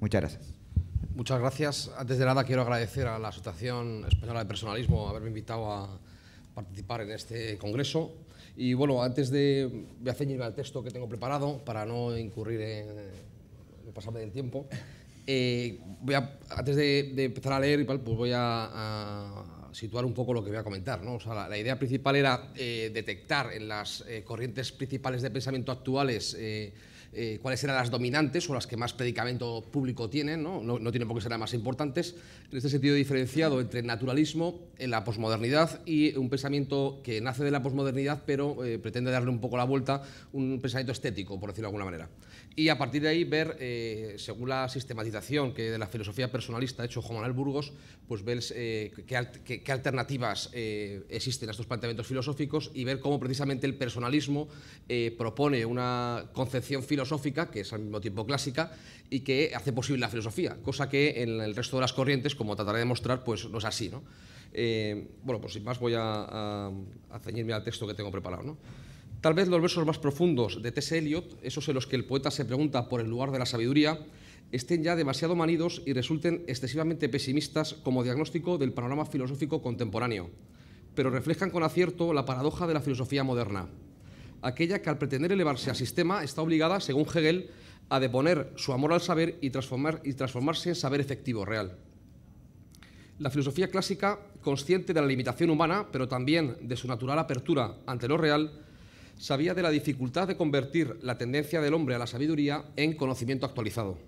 Muchas gracias. Muchas gracias. Antes de nada quiero agradecer a la Asociación Española de Personalismo haberme invitado a participar en este congreso. Y bueno, antes de voy a ceñirme al texto que tengo preparado para no incurrir en, el pasarme del tiempo. Eh, voy a, antes de, empezar a leer, pues voy a situar un poco lo que voy a comentar. la, idea principal era eh, detectar en las eh, corrientes principales de pensamiento actuales eh, cuáles eran las dominantes o las que más predicamento público tienen, ¿no? No, tienen por qué ser las más importantes, en este sentido diferenciado entre naturalismo, en la posmodernidad y un pensamiento que nace de la posmodernidad pero pretende darle un poco la vuelta, un pensamiento estético, por decirlo de alguna manera y a partir de ahí ver, eh, según la sistematización que de la filosofía personalista ha hecho Juan Manuel Burgos, pues ver eh, qué, alternativas eh, existen a estos planteamientos filosóficos y ver cómo precisamente el personalismo propone una concepción filosófica, que es al mismo tiempo clásica, y que hace posible la filosofía, cosa que en el resto de las corrientes, como trataré de mostrar, pues no es así. ¿no? bueno, pues sin más voy a, a ceñirme al texto que tengo preparado. ¿no? Tal vez los versos más profundos de T.S. Eliot, esos en los que el poeta se pregunta por el lugar de la sabiduría, estén ya demasiado manidos y resulten excesivamente pesimistas como diagnóstico del panorama filosófico contemporáneo, pero reflejan con acierto la paradoja de la filosofía moderna, aquella que al pretender elevarse a sistema está obligada, según Hegel, a deponer su amor al saber y, y transformarse en saber efectivo, real. La filosofía clásica, consciente de la limitación humana, pero también de su natural apertura ante lo real, sabía de la dificultad de convertir la tendencia del hombre a la sabiduría en conocimiento actualizado.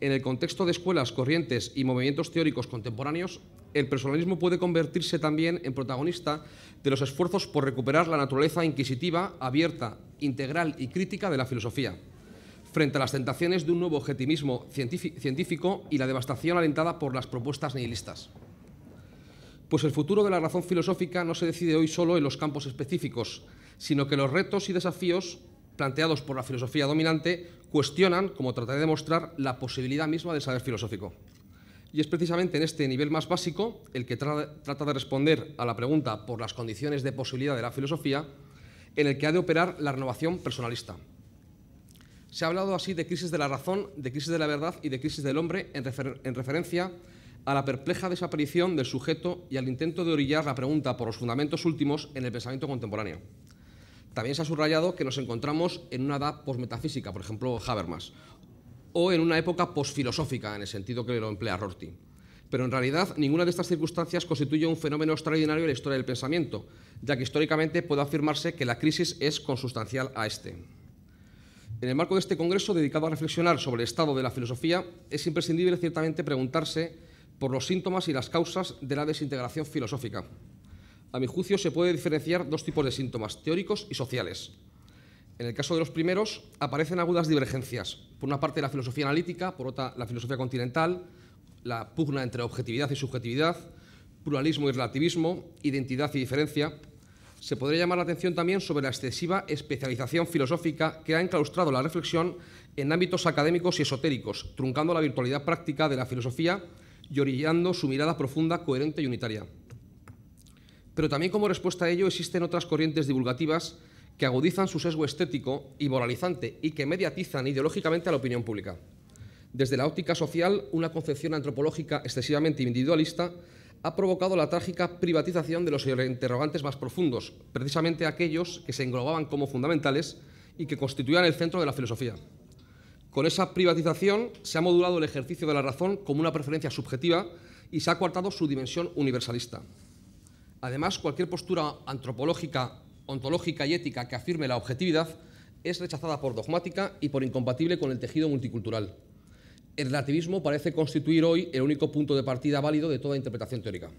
En el contexto de escuelas, corrientes y movimientos teóricos contemporáneos, el personalismo puede convertirse también en protagonista de los esfuerzos por recuperar la naturaleza inquisitiva, abierta, integral y crítica de la filosofía, frente a las tentaciones de un nuevo objetivismo científico y la devastación alentada por las propuestas nihilistas. Pues el futuro de la razón filosófica no se decide hoy solo en los campos específicos, sino que los retos y desafíos planteados por la filosofía dominante cuestionan, como trataré de demostrar, la posibilidad misma del saber filosófico. Y es precisamente en este nivel más básico el que trata de responder a la pregunta por las condiciones de posibilidad de la filosofía, en el que ha de operar la renovación personalista. Se ha hablado así de crisis de la razón, de crisis de la verdad y de crisis del hombre en referencia a la perpleja desaparición del sujeto y al intento de orillar la pregunta por los fundamentos últimos en el pensamiento contemporáneo. También se ha subrayado que nos encontramos en una edad posmetafísica, por ejemplo Habermas, o en una época posfilosófica, en el sentido que lo emplea Rorty. Pero en realidad ninguna de estas circunstancias constituye un fenómeno extraordinario en la historia del pensamiento, ya que históricamente puede afirmarse que la crisis es consustancial a este. En el marco de este congreso dedicado a reflexionar sobre el estado de la filosofía, es imprescindible ciertamente preguntarse por los síntomas y las causas de la desintegración filosófica a mi juicio se puede diferenciar dos tipos de síntomas, teóricos y sociales. En el caso de los primeros, aparecen agudas divergencias. Por una parte, la filosofía analítica, por otra, la filosofía continental, la pugna entre objetividad y subjetividad, pluralismo y relativismo, identidad y diferencia. Se podría llamar la atención también sobre la excesiva especialización filosófica que ha enclaustrado la reflexión en ámbitos académicos y esotéricos, truncando la virtualidad práctica de la filosofía y orillando su mirada profunda, coherente y unitaria. Pero también como respuesta a ello existen otras corrientes divulgativas que agudizan su sesgo estético y moralizante y que mediatizan ideológicamente a la opinión pública. Desde la óptica social, una concepción antropológica excesivamente individualista ha provocado la trágica privatización de los interrogantes más profundos, precisamente aquellos que se englobaban como fundamentales y que constituían el centro de la filosofía. Con esa privatización se ha modulado el ejercicio de la razón como una preferencia subjetiva y se ha coartado su dimensión universalista. Además, cualquier postura antropológica, ontológica y ética que afirme la objetividad es rechazada por dogmática y por incompatible con el tejido multicultural. El relativismo parece constituir hoy el único punto de partida válido de toda interpretación teórica.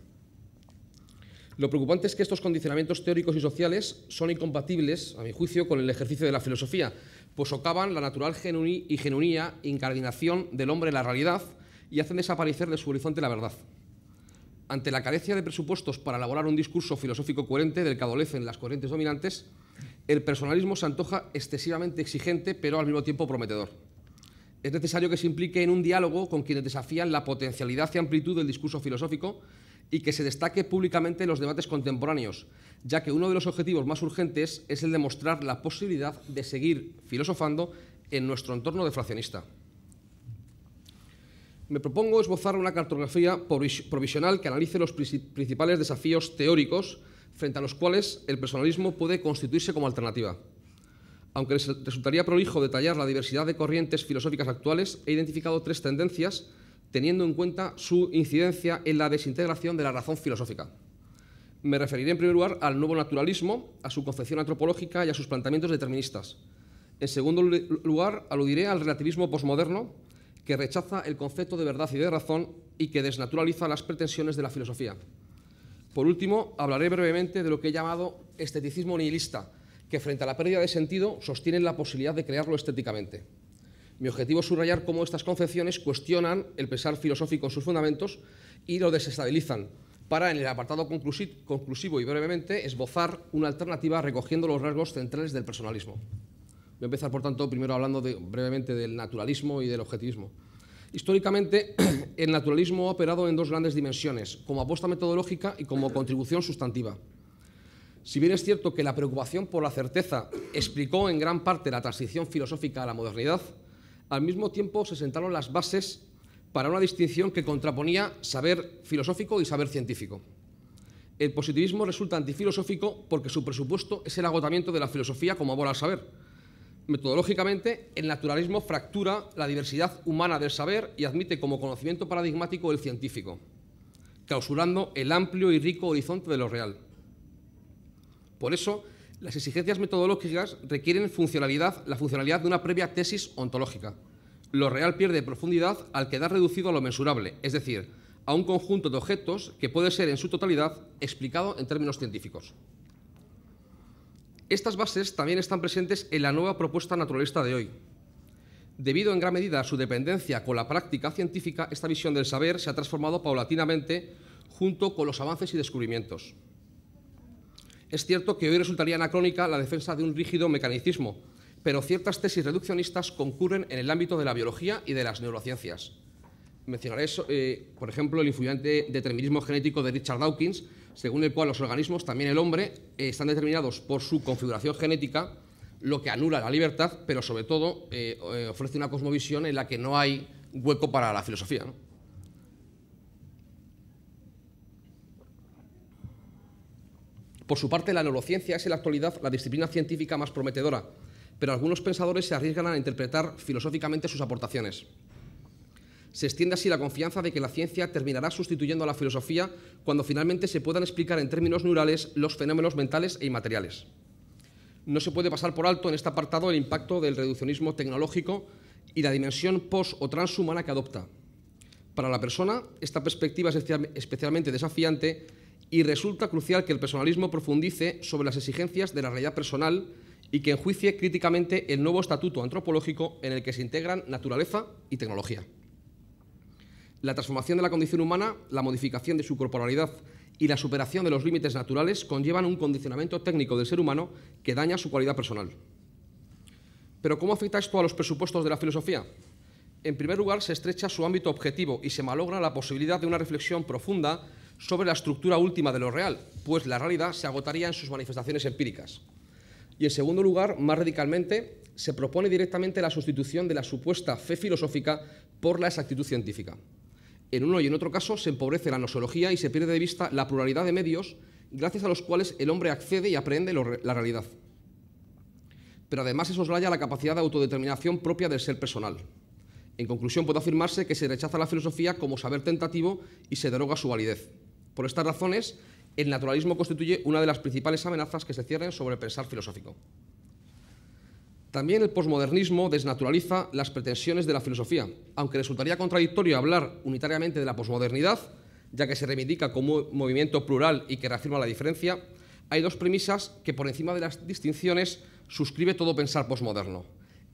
Lo preocupante es que estos condicionamientos teóricos y sociales son incompatibles, a mi juicio, con el ejercicio de la filosofía, pues socavan la natural genuí y incardinación del hombre en la realidad y hacen desaparecer de su horizonte la verdad ante la carencia de presupuestos para elaborar un discurso filosófico coherente del que adolecen las corrientes dominantes, el personalismo se antoja excesivamente exigente, pero al mismo tiempo prometedor. Es necesario que se implique en un diálogo con quienes desafían la potencialidad y amplitud del discurso filosófico y que se destaque públicamente en los debates contemporáneos, ya que uno de los objetivos más urgentes es el de mostrar la posibilidad de seguir filosofando en nuestro entorno deflacionista me propongo esbozar una cartografía provisional que analice los principales desafíos teóricos frente a los cuales el personalismo puede constituirse como alternativa. Aunque resultaría prolijo detallar la diversidad de corrientes filosóficas actuales, he identificado tres tendencias teniendo en cuenta su incidencia en la desintegración de la razón filosófica. Me referiré en primer lugar al nuevo naturalismo, a su concepción antropológica y a sus planteamientos deterministas. En segundo lugar, aludiré al relativismo posmoderno, que rechaza el concepto de verdad y de razón y que desnaturaliza las pretensiones de la filosofía. Por último, hablaré brevemente de lo que he llamado esteticismo nihilista, que frente a la pérdida de sentido sostiene la posibilidad de crearlo estéticamente. Mi objetivo es subrayar cómo estas concepciones cuestionan el pensar filosófico en sus fundamentos y lo desestabilizan, para en el apartado conclusivo y brevemente esbozar una alternativa recogiendo los rasgos centrales del personalismo. Voy a empezar, por tanto, primero hablando brevemente del naturalismo y del objetivismo. Históricamente, el naturalismo ha operado en dos grandes dimensiones, como apuesta metodológica y como contribución sustantiva. Si bien es cierto que la preocupación por la certeza explicó en gran parte la transición filosófica a la modernidad, al mismo tiempo se sentaron las bases para una distinción que contraponía saber filosófico y saber científico. El positivismo resulta antifilosófico porque su presupuesto es el agotamiento de la filosofía como amor al saber, Metodológicamente, el naturalismo fractura la diversidad humana del saber y admite como conocimiento paradigmático el científico, clausurando el amplio y rico horizonte de lo real. Por eso, las exigencias metodológicas requieren funcionalidad, la funcionalidad de una previa tesis ontológica. Lo real pierde profundidad al quedar reducido a lo mensurable, es decir, a un conjunto de objetos que puede ser en su totalidad explicado en términos científicos. Estas bases también están presentes en la nueva propuesta naturalista de hoy. Debido en gran medida a su dependencia con la práctica científica, esta visión del saber se ha transformado paulatinamente junto con los avances y descubrimientos. Es cierto que hoy resultaría anacrónica la defensa de un rígido mecanicismo, pero ciertas tesis reduccionistas concurren en el ámbito de la biología y de las neurociencias. Mencionaré, eh, por ejemplo, el influyente determinismo genético de Richard Dawkins, según el cual los organismos, también el hombre, eh, están determinados por su configuración genética, lo que anula la libertad, pero sobre todo eh, eh, ofrece una cosmovisión en la que no hay hueco para la filosofía. Por su parte, la neurociencia es en la actualidad la disciplina científica más prometedora, pero algunos pensadores se arriesgan a interpretar filosóficamente sus aportaciones se extiende así la confianza de que la ciencia terminará sustituyendo a la filosofía cuando finalmente se puedan explicar en términos neurales los fenómenos mentales e inmateriales. No se puede pasar por alto en este apartado el impacto del reduccionismo tecnológico y la dimensión post o transhumana que adopta. Para la persona, esta perspectiva es especialmente desafiante y resulta crucial que el personalismo profundice sobre las exigencias de la realidad personal y que enjuicie críticamente el nuevo estatuto antropológico en el que se integran naturaleza y tecnología. La transformación de la condición humana, la modificación de su corporalidad y la superación de los límites naturales conllevan un condicionamiento técnico del ser humano que daña su cualidad personal. Pero ¿cómo afecta esto a los presupuestos de la filosofía? En primer lugar, se estrecha su ámbito objetivo y se malogra la posibilidad de una reflexión profunda sobre la estructura última de lo real, pues la realidad se agotaría en sus manifestaciones empíricas. Y en segundo lugar, más radicalmente, se propone directamente la sustitución de la supuesta fe filosófica por la exactitud científica. En uno y en otro caso se empobrece la nosología y se pierde de vista la pluralidad de medios gracias a los cuales el hombre accede y aprende la realidad. Pero además se soslaya la capacidad de autodeterminación propia del ser personal. En conclusión, puede afirmarse que se rechaza la filosofía como saber tentativo y se deroga su validez. Por estas razones, el naturalismo constituye una de las principales amenazas que se cierren sobre el pensar filosófico. También el posmodernismo desnaturaliza las pretensiones de la filosofía, aunque resultaría contradictorio hablar unitariamente de la posmodernidad, ya que se reivindica como un movimiento plural y que reafirma la diferencia, hay dos premisas que por encima de las distinciones suscribe todo pensar posmoderno,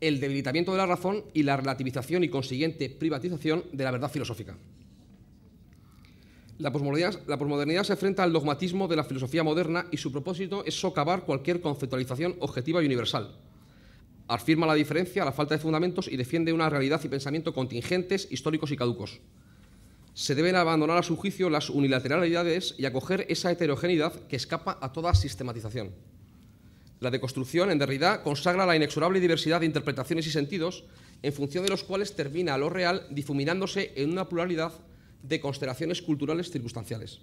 el debilitamiento de la razón y la relativización y consiguiente privatización de la verdad filosófica. La posmodernidad, la posmodernidad, se enfrenta al dogmatismo de la filosofía moderna y su propósito es socavar cualquier conceptualización objetiva y universal afirma la diferencia, la falta de fundamentos y defiende una realidad y pensamiento contingentes, históricos y caducos. Se deben abandonar a su juicio las unilateralidades y acoger esa heterogeneidad que escapa a toda sistematización. La deconstrucción, en Derrida, consagra la inexorable diversidad de interpretaciones y sentidos, en función de los cuales termina lo real difuminándose en una pluralidad de constelaciones culturales circunstanciales.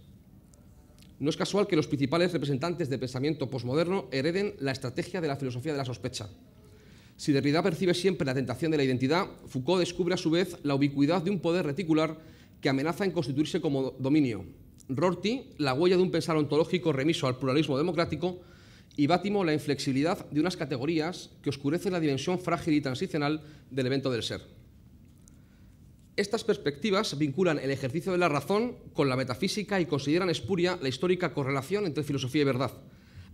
No es casual que los principales representantes del pensamiento posmoderno hereden la estrategia de la filosofía de la sospecha, si Derrida percibe siempre la tentación de la identidad, Foucault descubre a su vez la ubicuidad de un poder reticular que amenaza en constituirse como dominio. Rorty, la huella de un pensar ontológico remiso al pluralismo democrático, y Bátimo, la inflexibilidad de unas categorías que oscurecen la dimensión frágil y transicional del evento del ser. Estas perspectivas vinculan el ejercicio de la razón con la metafísica y consideran espuria la histórica correlación entre filosofía y verdad,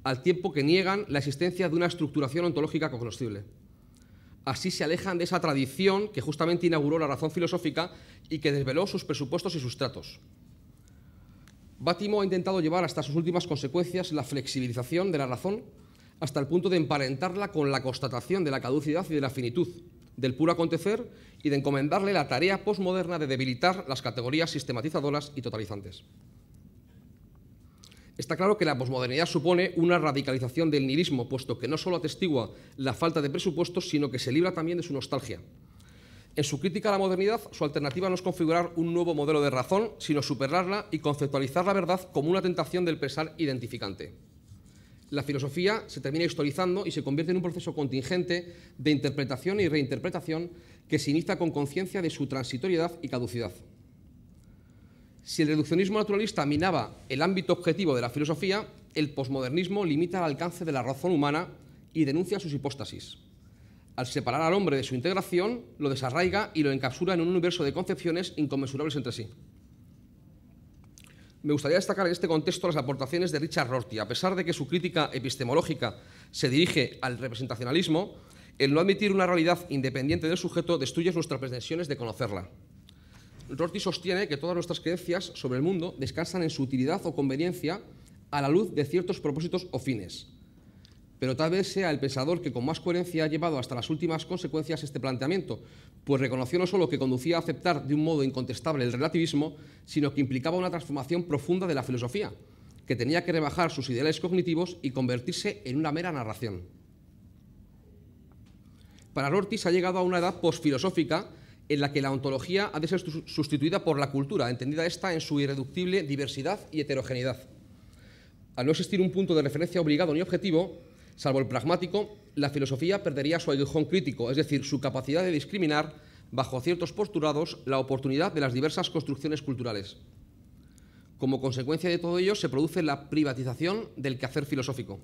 al tiempo que niegan la existencia de una estructuración ontológica cognoscible. Así se alejan de esa tradición que justamente inauguró la razón filosófica y que desveló sus presupuestos y sustratos. Bátimo ha intentado llevar hasta sus últimas consecuencias la flexibilización de la razón hasta el punto de emparentarla con la constatación de la caducidad y de la finitud, del puro acontecer y de encomendarle la tarea posmoderna de debilitar las categorías sistematizadoras y totalizantes. Está claro que la posmodernidad supone una radicalización del nihilismo, puesto que no solo atestigua la falta de presupuestos, sino que se libra también de su nostalgia. En su crítica a la modernidad, su alternativa no es configurar un nuevo modelo de razón, sino superarla y conceptualizar la verdad como una tentación del pesar identificante. La filosofía se termina historizando y se convierte en un proceso contingente de interpretación y reinterpretación que se inicia con conciencia de su transitoriedad y caducidad. Si el reduccionismo naturalista minaba el ámbito objetivo de la filosofía, el posmodernismo limita el alcance de la razón humana y denuncia sus hipóstasis. Al separar al hombre de su integración, lo desarraiga y lo encapsula en un universo de concepciones inconmensurables entre sí. Me gustaría destacar en este contexto las aportaciones de Richard Rorty. A pesar de que su crítica epistemológica se dirige al representacionalismo, el no admitir una realidad independiente del sujeto destruye nuestras pretensiones de conocerla. Rorty sostiene que todas nuestras creencias sobre el mundo descansan en su utilidad o conveniencia a la luz de ciertos propósitos o fines. Pero tal vez sea el pensador que con más coherencia ha llevado hasta las últimas consecuencias este planteamiento, pues reconoció no solo que conducía a aceptar de un modo incontestable el relativismo, sino que implicaba una transformación profunda de la filosofía, que tenía que rebajar sus ideales cognitivos y convertirse en una mera narración. Para Rorty se ha llegado a una edad posfilosófica en la que la ontología ha de ser sustituida por la cultura, entendida esta en su irreductible diversidad y heterogeneidad. Al no existir un punto de referencia obligado ni objetivo, salvo el pragmático, la filosofía perdería su aguijón crítico, es decir, su capacidad de discriminar, bajo ciertos postulados, la oportunidad de las diversas construcciones culturales. Como consecuencia de todo ello se produce la privatización del quehacer filosófico.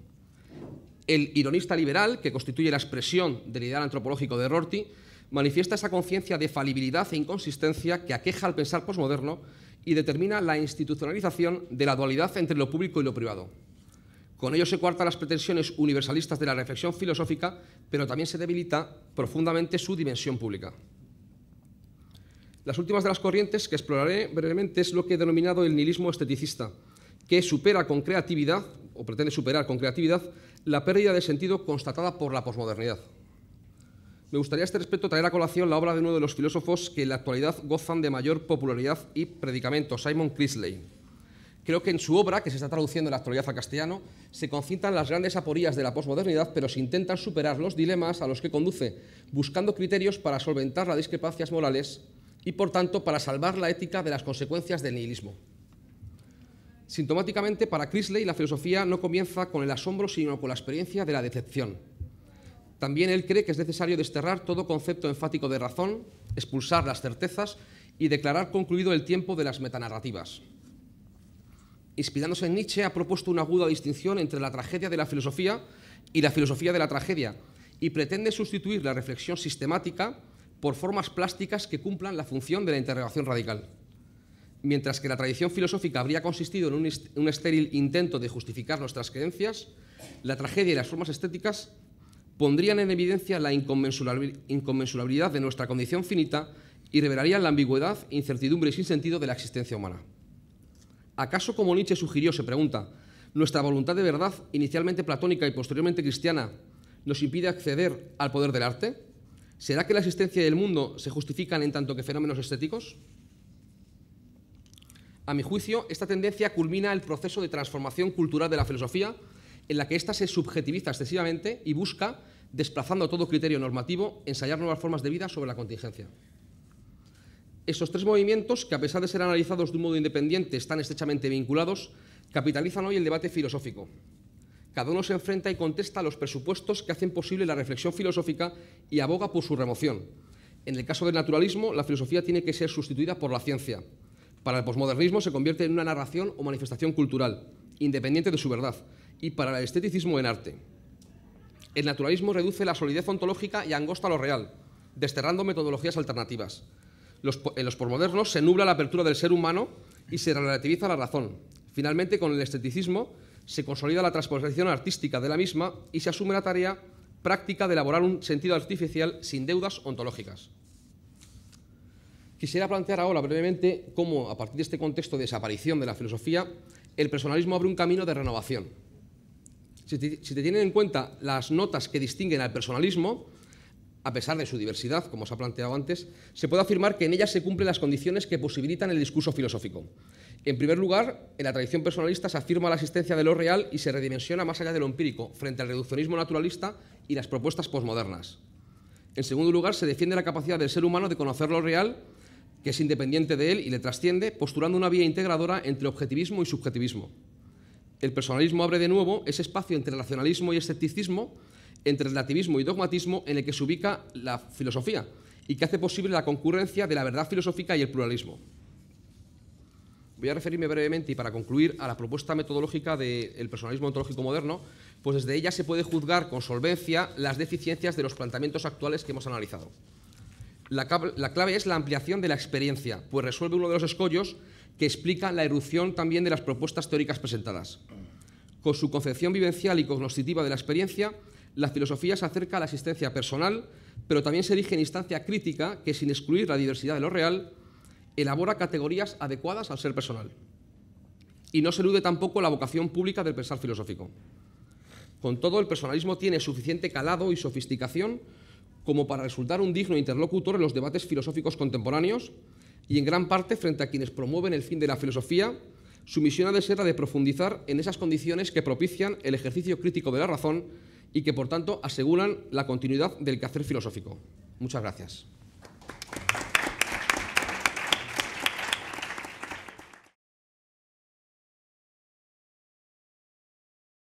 El ironista liberal, que constituye la expresión del ideal antropológico de Rorty, manifiesta esa conciencia de falibilidad e inconsistencia que aqueja al pensar posmoderno y determina la institucionalización de la dualidad entre lo público y lo privado. Con ello se cuartan las pretensiones universalistas de la reflexión filosófica, pero también se debilita profundamente su dimensión pública. Las últimas de las corrientes que exploraré brevemente es lo que he denominado el nihilismo esteticista, que supera con creatividad, o pretende superar con creatividad, la pérdida de sentido constatada por la posmodernidad. Me gustaría a este respecto traer a colación la obra de uno de los filósofos que en la actualidad gozan de mayor popularidad y predicamento, Simon Crisley. Creo que en su obra, que se está traduciendo en la actualidad al castellano, se concitan las grandes aporías de la posmodernidad, pero se intentan superar los dilemas a los que conduce, buscando criterios para solventar las discrepancias morales y, por tanto, para salvar la ética de las consecuencias del nihilismo. Sintomáticamente, para Crisley, la filosofía no comienza con el asombro, sino con la experiencia de la decepción también él cree que es necesario desterrar todo concepto enfático de razón, expulsar las certezas y declarar concluido el tiempo de las metanarrativas. Inspirándose en Nietzsche, ha propuesto una aguda distinción entre la tragedia de la filosofía y la filosofía de la tragedia, y pretende sustituir la reflexión sistemática por formas plásticas que cumplan la función de la interrogación radical. Mientras que la tradición filosófica habría consistido en un, estéril intento de justificar nuestras creencias, la tragedia y las formas estéticas pondrían en evidencia la inconmensurabilidad de nuestra condición finita y revelarían la ambigüedad, incertidumbre y sinsentido de la existencia humana. ¿Acaso, como Nietzsche sugirió, se pregunta, nuestra voluntad de verdad, inicialmente platónica y posteriormente cristiana, nos impide acceder al poder del arte? ¿Será que la existencia del mundo se justifican en tanto que fenómenos estéticos? A mi juicio, esta tendencia culmina el proceso de transformación cultural de la filosofía en la que ésta se subjetiviza excesivamente y busca, desplazando todo criterio normativo, ensayar nuevas formas de vida sobre la contingencia. Esos tres movimientos, que a pesar de ser analizados de un modo independiente, están estrechamente vinculados, capitalizan hoy el debate filosófico. Cada uno se enfrenta y contesta a los presupuestos que hacen posible la reflexión filosófica y aboga por su remoción. En el caso del naturalismo, la filosofía tiene que ser sustituida por la ciencia. Para el posmodernismo se convierte en una narración o manifestación cultural, independiente de su verdad, y para el esteticismo en arte. El naturalismo reduce la solidez ontológica y angosta lo real, desterrando metodologías alternativas. en los posmodernos se nubla la apertura del ser humano y se relativiza la razón. Finalmente, con el esteticismo se consolida la transposición artística de la misma y se asume la tarea práctica de elaborar un sentido artificial sin deudas ontológicas. Quisiera plantear ahora brevemente cómo, a partir de este contexto de desaparición de la filosofía, el personalismo abre un camino de renovación si se tienen en cuenta las notas que distinguen al personalismo, a pesar de su diversidad, como se ha planteado antes, se puede afirmar que en ellas se cumplen las condiciones que posibilitan el discurso filosófico. En primer lugar, en la tradición personalista se afirma la existencia de lo real y se redimensiona más allá de lo empírico, frente al reduccionismo naturalista y las propuestas posmodernas. En segundo lugar, se defiende la capacidad del ser humano de conocer lo real, que es independiente de él y le trasciende, postulando una vía integradora entre objetivismo y subjetivismo el personalismo abre de nuevo ese espacio entre racionalismo y escepticismo, entre relativismo y dogmatismo en el que se ubica la filosofía y que hace posible la concurrencia de la verdad filosófica y el pluralismo. Voy a referirme brevemente y para concluir a la propuesta metodológica del personalismo ontológico moderno, pues desde ella se puede juzgar con solvencia las deficiencias de los planteamientos actuales que hemos analizado. La, clave es la ampliación de la experiencia, pues resuelve uno de los escollos que explica la erupción también de las propuestas teóricas presentadas. Con su concepción vivencial y cognoscitiva de la experiencia, la filosofía se acerca a la existencia personal, pero también se erige en instancia crítica que, sin excluir la diversidad de lo real, elabora categorías adecuadas al ser personal. Y no se elude tampoco la vocación pública del pensar filosófico. Con todo, el personalismo tiene suficiente calado y sofisticación como para resultar un digno interlocutor en los debates filosóficos contemporáneos y en gran parte frente a quienes promueven el fin de la filosofía, su misión ha de ser la de profundizar en esas condiciones que propician el ejercicio crítico de la razón y que por tanto aseguran la continuidad del quehacer filosófico. Muchas gracias.